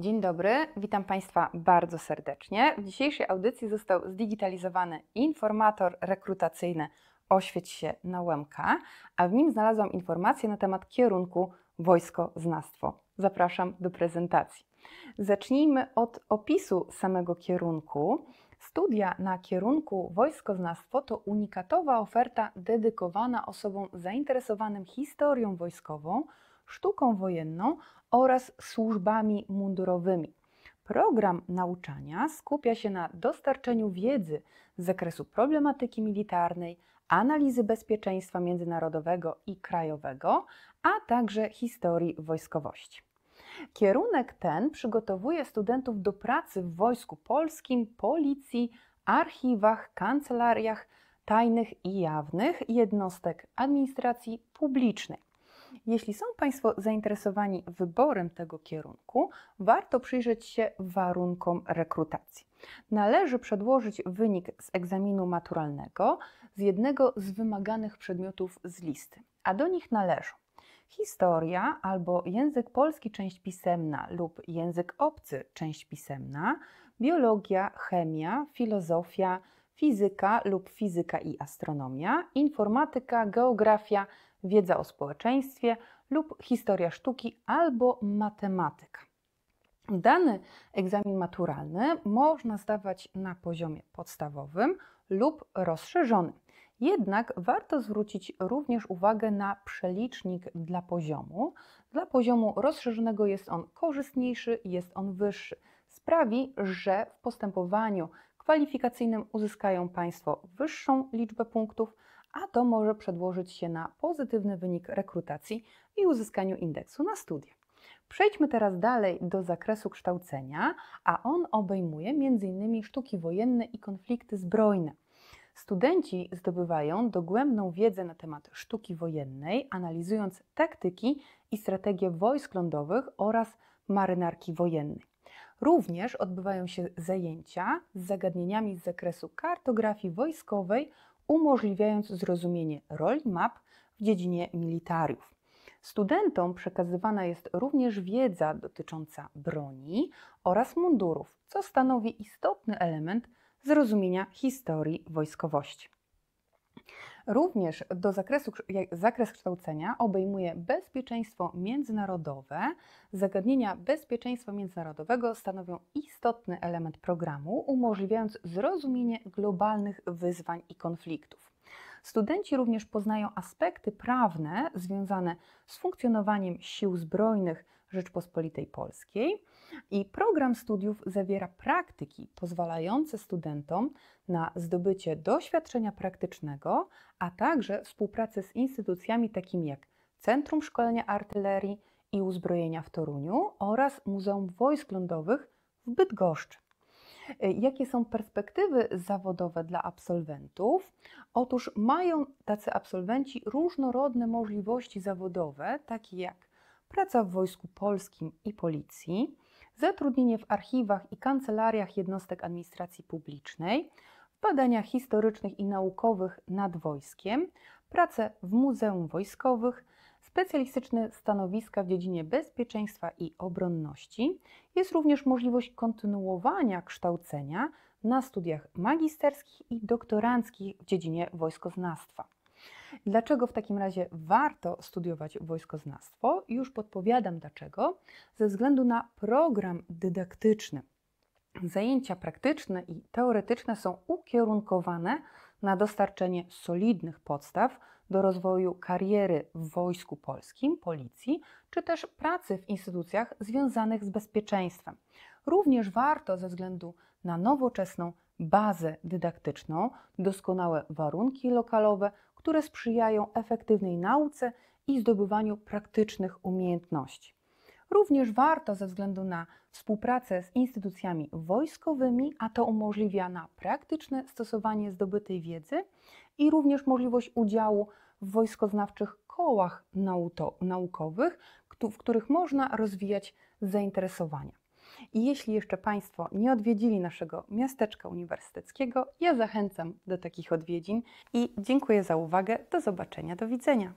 Dzień dobry, witam Państwa bardzo serdecznie. W dzisiejszej audycji został zdigitalizowany informator rekrutacyjny Oświeć się na Łemka, a w nim znalazłam informacje na temat kierunku wojskoznawstwo. Zapraszam do prezentacji. Zacznijmy od opisu samego kierunku. Studia na kierunku wojskoznawstwo to unikatowa oferta dedykowana osobom zainteresowanym historią wojskową, sztuką wojenną oraz służbami mundurowymi. Program nauczania skupia się na dostarczeniu wiedzy z zakresu problematyki militarnej, analizy bezpieczeństwa międzynarodowego i krajowego, a także historii wojskowości. Kierunek ten przygotowuje studentów do pracy w Wojsku Polskim, Policji, archiwach, kancelariach tajnych i jawnych jednostek administracji publicznej. Jeśli są Państwo zainteresowani wyborem tego kierunku, warto przyjrzeć się warunkom rekrutacji. Należy przedłożyć wynik z egzaminu maturalnego z jednego z wymaganych przedmiotów z listy, a do nich należą historia albo język polski, część pisemna lub język obcy, część pisemna, biologia, chemia, filozofia, fizyka lub fizyka i astronomia, informatyka, geografia, wiedza o społeczeństwie lub historia sztuki albo matematyka. Dany egzamin maturalny można zdawać na poziomie podstawowym lub rozszerzonym. Jednak warto zwrócić również uwagę na przelicznik dla poziomu. Dla poziomu rozszerzonego jest on korzystniejszy, jest on wyższy. Sprawi, że w postępowaniu kwalifikacyjnym uzyskają Państwo wyższą liczbę punktów, a to może przedłożyć się na pozytywny wynik rekrutacji i uzyskaniu indeksu na studia. Przejdźmy teraz dalej do zakresu kształcenia, a on obejmuje m.in. sztuki wojenne i konflikty zbrojne. Studenci zdobywają dogłębną wiedzę na temat sztuki wojennej, analizując taktyki i strategie wojsk lądowych oraz marynarki wojennej. Również odbywają się zajęcia z zagadnieniami z zakresu kartografii wojskowej umożliwiając zrozumienie roli map w dziedzinie militariów. Studentom przekazywana jest również wiedza dotycząca broni oraz mundurów, co stanowi istotny element zrozumienia historii wojskowości. Również do zakresu, zakres kształcenia obejmuje bezpieczeństwo międzynarodowe. Zagadnienia bezpieczeństwa międzynarodowego stanowią istotny element programu, umożliwiając zrozumienie globalnych wyzwań i konfliktów. Studenci również poznają aspekty prawne związane z funkcjonowaniem sił zbrojnych Rzeczpospolitej Polskiej i program studiów zawiera praktyki pozwalające studentom na zdobycie doświadczenia praktycznego, a także współpracę z instytucjami takimi jak Centrum Szkolenia Artylerii i Uzbrojenia w Toruniu oraz Muzeum Wojsk Lądowych w Bydgoszczy. E, jakie są perspektywy zawodowe dla absolwentów? Otóż mają tacy absolwenci różnorodne możliwości zawodowe, takie jak praca w Wojsku Polskim i Policji, zatrudnienie w archiwach i kancelariach jednostek administracji publicznej, w badaniach historycznych i naukowych nad wojskiem, prace w Muzeum Wojskowych, specjalistyczne stanowiska w dziedzinie bezpieczeństwa i obronności. Jest również możliwość kontynuowania kształcenia na studiach magisterskich i doktoranckich w dziedzinie wojskoznawstwa. Dlaczego w takim razie warto studiować wojskoznawstwo? Już podpowiadam dlaczego. Ze względu na program dydaktyczny. Zajęcia praktyczne i teoretyczne są ukierunkowane na dostarczenie solidnych podstaw do rozwoju kariery w Wojsku Polskim, Policji, czy też pracy w instytucjach związanych z bezpieczeństwem. Również warto ze względu na nowoczesną bazę dydaktyczną, doskonałe warunki lokalowe, które sprzyjają efektywnej nauce i zdobywaniu praktycznych umiejętności. Również warto ze względu na współpracę z instytucjami wojskowymi, a to umożliwia na praktyczne stosowanie zdobytej wiedzy i również możliwość udziału w wojskoznawczych kołach naukowych, w których można rozwijać zainteresowania. I jeśli jeszcze Państwo nie odwiedzili naszego miasteczka uniwersyteckiego, ja zachęcam do takich odwiedzin i dziękuję za uwagę. Do zobaczenia, do widzenia.